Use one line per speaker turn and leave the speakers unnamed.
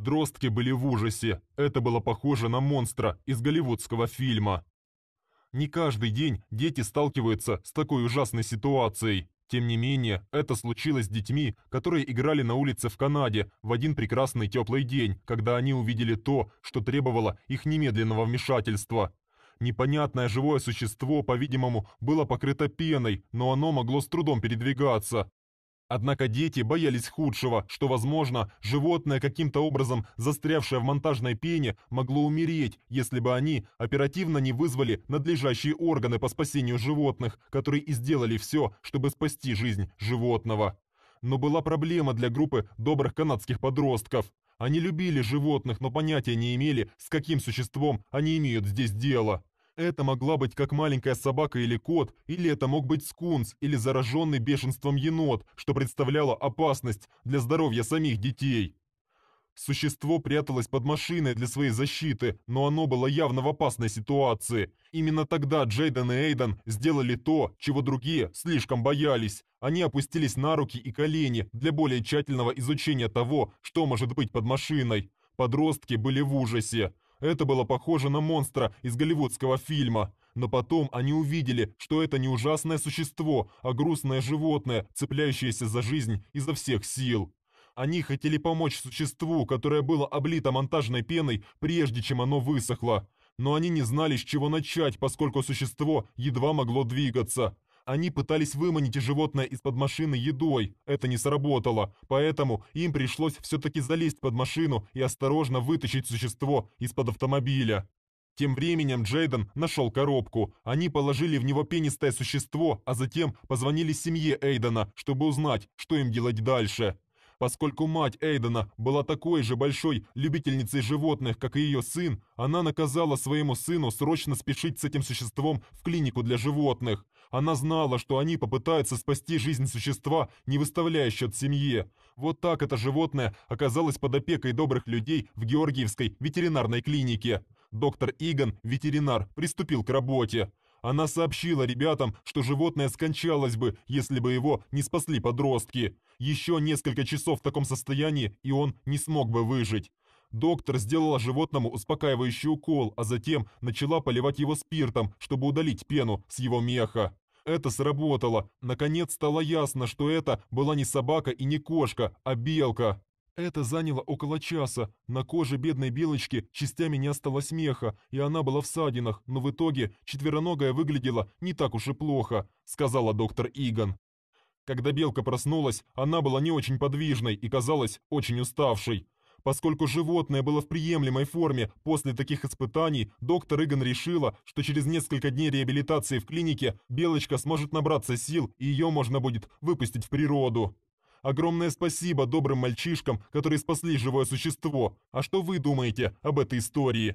Подростки были в ужасе. Это было похоже на монстра из голливудского фильма. Не каждый день дети сталкиваются с такой ужасной ситуацией. Тем не менее, это случилось с детьми, которые играли на улице в Канаде в один прекрасный теплый день, когда они увидели то, что требовало их немедленного вмешательства. Непонятное живое существо, по-видимому, было покрыто пеной, но оно могло с трудом передвигаться. Однако дети боялись худшего, что, возможно, животное, каким-то образом застрявшее в монтажной пене, могло умереть, если бы они оперативно не вызвали надлежащие органы по спасению животных, которые и сделали все, чтобы спасти жизнь животного. Но была проблема для группы добрых канадских подростков. Они любили животных, но понятия не имели, с каким существом они имеют здесь дело это могла быть как маленькая собака или кот, или это мог быть скунс или зараженный бешенством енот, что представляло опасность для здоровья самих детей. Существо пряталось под машиной для своей защиты, но оно было явно в опасной ситуации. Именно тогда Джейден и Эйден сделали то, чего другие слишком боялись. Они опустились на руки и колени для более тщательного изучения того, что может быть под машиной. Подростки были в ужасе. Это было похоже на монстра из голливудского фильма. Но потом они увидели, что это не ужасное существо, а грустное животное, цепляющееся за жизнь изо всех сил. Они хотели помочь существу, которое было облито монтажной пеной, прежде чем оно высохло. Но они не знали, с чего начать, поскольку существо едва могло двигаться они пытались выманить животное из-под машины едой. Это не сработало, поэтому им пришлось все-таки залезть под машину и осторожно вытащить существо из-под автомобиля. Тем временем Джейден нашел коробку. Они положили в него пенистое существо, а затем позвонили семье Эйдена, чтобы узнать, что им делать дальше. Поскольку мать Эйдена была такой же большой любительницей животных, как и ее сын, она наказала своему сыну срочно спешить с этим существом в клинику для животных. Она знала, что они попытаются спасти жизнь существа, не выставляя счет семье. Вот так это животное оказалось под опекой добрых людей в Георгиевской ветеринарной клинике. Доктор Иган, ветеринар, приступил к работе. Она сообщила ребятам, что животное скончалось бы, если бы его не спасли подростки. Еще несколько часов в таком состоянии, и он не смог бы выжить. Доктор сделала животному успокаивающий укол, а затем начала поливать его спиртом, чтобы удалить пену с его меха. Это сработало. Наконец стало ясно, что это была не собака и не кошка, а белка. Это заняло около часа. На коже бедной белочки частями не осталось меха, и она была в садинах, но в итоге четвероногая выглядела не так уж и плохо, сказала доктор Иган. Когда белка проснулась, она была не очень подвижной и казалась очень уставшей. Поскольку животное было в приемлемой форме после таких испытаний, доктор Иган решила, что через несколько дней реабилитации в клинике Белочка сможет набраться сил и ее можно будет выпустить в природу. Огромное спасибо добрым мальчишкам, которые спасли живое существо. А что вы думаете об этой истории?